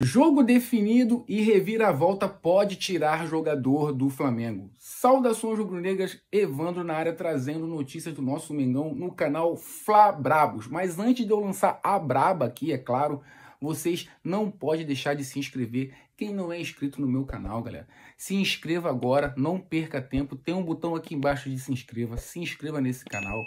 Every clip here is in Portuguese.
Jogo definido e reviravolta pode tirar jogador do Flamengo. Saudações rubro-negras, Evandro na área trazendo notícias do nosso Mengão no canal Fla Brabos. Mas antes de eu lançar a braba aqui, é claro, vocês não podem deixar de se inscrever. Quem não é inscrito no meu canal, galera, se inscreva agora, não perca tempo. Tem um botão aqui embaixo de se inscreva, se inscreva nesse canal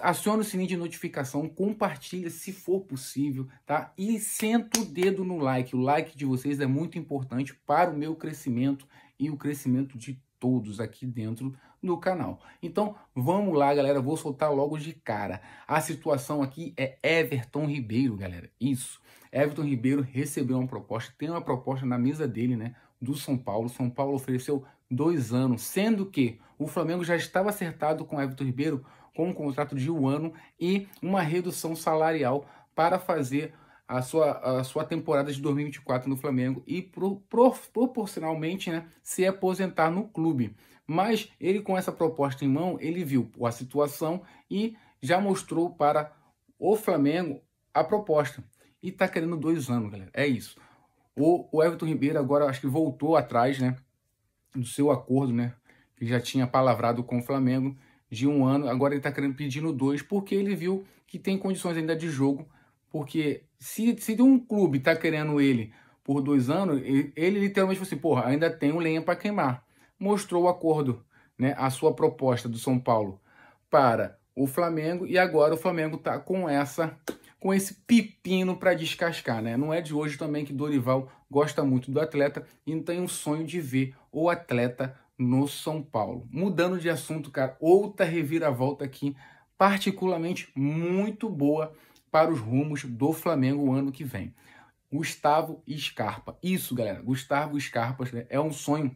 aciona o sininho de notificação, compartilha se for possível, tá? E senta o dedo no like. O like de vocês é muito importante para o meu crescimento e o crescimento de todos aqui dentro do canal. Então, vamos lá, galera, vou soltar logo de cara. A situação aqui é Everton Ribeiro, galera. Isso. Everton Ribeiro recebeu uma proposta, tem uma proposta na mesa dele, né, do São Paulo. São Paulo ofereceu dois anos, sendo que o Flamengo já estava acertado com Everton Ribeiro com um contrato de um ano e uma redução salarial para fazer a sua, a sua temporada de 2024 no Flamengo e pro, pro, proporcionalmente né, se aposentar no clube. Mas ele, com essa proposta em mão, ele viu a situação e já mostrou para o Flamengo a proposta. E está querendo dois anos, galera. É isso. O, o Everton Ribeiro agora acho que voltou atrás, né? do seu acordo, né? Que já tinha palavrado com o Flamengo de um ano. Agora ele está querendo pedindo dois, porque ele viu que tem condições ainda de jogo. Porque se, se um clube está querendo ele por dois anos, ele, ele literalmente falou assim: porra, ainda o lenha para queimar. Mostrou o acordo, né? A sua proposta do São Paulo para o Flamengo. E agora o Flamengo está com essa com esse pepino para descascar, né? Não é de hoje também que Dorival gosta muito do atleta e tem um sonho de ver o atleta no São Paulo. Mudando de assunto, cara, outra reviravolta aqui, particularmente muito boa para os rumos do Flamengo o ano que vem. Gustavo Scarpa. Isso, galera. Gustavo Scarpa né, é um sonho,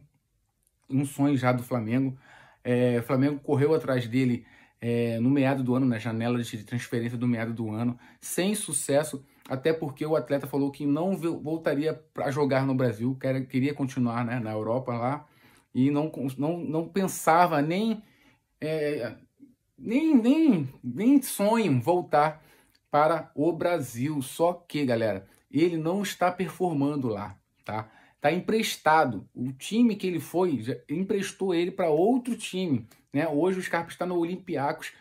um sonho já do Flamengo. É, o Flamengo correu atrás dele é, no meado do ano, na janela de transferência do meado do ano, sem sucesso, até porque o atleta falou que não voltaria para jogar no Brasil, queria continuar né, na Europa lá, e não, não, não pensava nem, é, nem, nem, nem sonho voltar para o Brasil. Só que, galera, ele não está performando lá, tá? Tá emprestado. O time que ele foi emprestou ele para outro time né? Hoje o Scarpa está no Olympiacos,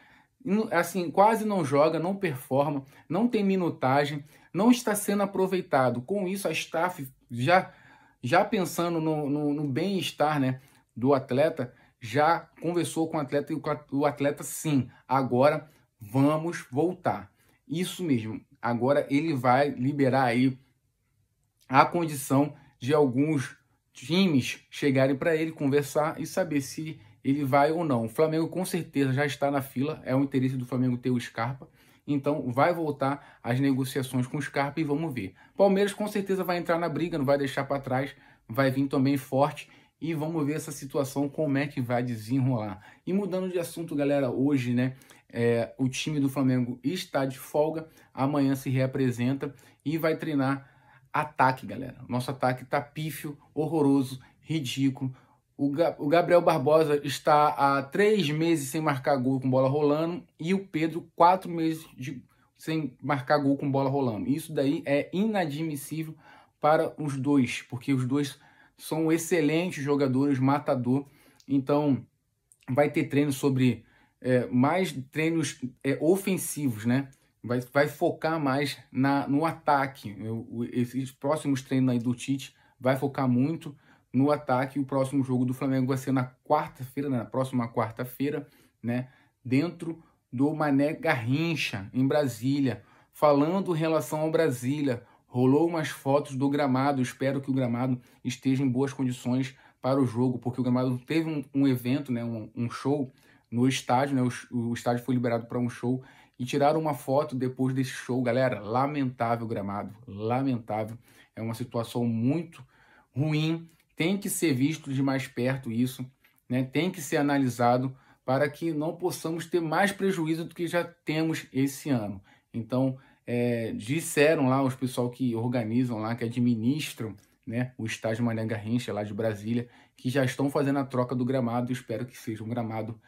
assim, quase não joga, não performa, não tem minutagem, não está sendo aproveitado. Com isso, a staff já, já pensando no, no, no bem-estar né, do atleta, já conversou com o atleta e o atleta sim, agora vamos voltar. Isso mesmo. Agora ele vai liberar aí a condição de alguns times chegarem para ele conversar e saber se ele vai ou não. O Flamengo com certeza já está na fila, é o interesse do Flamengo ter o Scarpa. Então vai voltar as negociações com o Scarpa e vamos ver. Palmeiras com certeza vai entrar na briga, não vai deixar para trás, vai vir também forte e vamos ver essa situação como é que vai desenrolar. E mudando de assunto, galera, hoje, né, é, o time do Flamengo está de folga, amanhã se reapresenta e vai treinar ataque, galera. Nosso ataque tá pífio, horroroso, ridículo. O Gabriel Barbosa está há três meses sem marcar gol com bola rolando e o Pedro quatro meses de, sem marcar gol com bola rolando. Isso daí é inadmissível para os dois, porque os dois são excelentes jogadores, matador. Então vai ter treino sobre é, mais treinos é, ofensivos, né? Vai, vai focar mais na, no ataque. Eu, esses próximos treinos aí do Tite vai focar muito no ataque. O próximo jogo do Flamengo vai ser na quarta-feira, né? na próxima quarta-feira, né? Dentro do Mané Garrincha, em Brasília. Falando em relação ao Brasília, rolou umas fotos do gramado. Espero que o gramado esteja em boas condições para o jogo, porque o gramado teve um, um evento, né? Um, um, show no estádio, né? O, o estádio foi liberado para um show e tiraram uma foto depois desse show, galera. Lamentável gramado, lamentável. É uma situação muito ruim tem que ser visto de mais perto isso, né? tem que ser analisado para que não possamos ter mais prejuízo do que já temos esse ano. Então, é, disseram lá os pessoal que organizam lá, que administram né, o estádio Mané Garrincha lá de Brasília, que já estão fazendo a troca do gramado. Espero que seja um gramado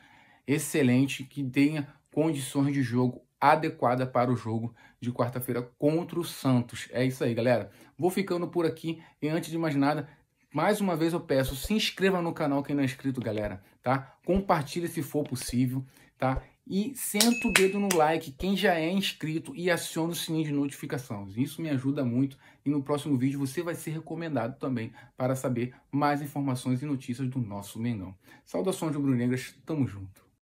excelente, que tenha condições de jogo adequada para o jogo de quarta-feira contra o Santos. É isso aí, galera. Vou ficando por aqui e antes de mais nada, mais uma vez eu peço, se inscreva no canal quem não é inscrito, galera, tá? Compartilhe se for possível, tá? E senta o dedo no like quem já é inscrito e aciona o sininho de notificações. Isso me ajuda muito e no próximo vídeo você vai ser recomendado também para saber mais informações e notícias do nosso Mengão. Saudações do Brunegras, tamo junto.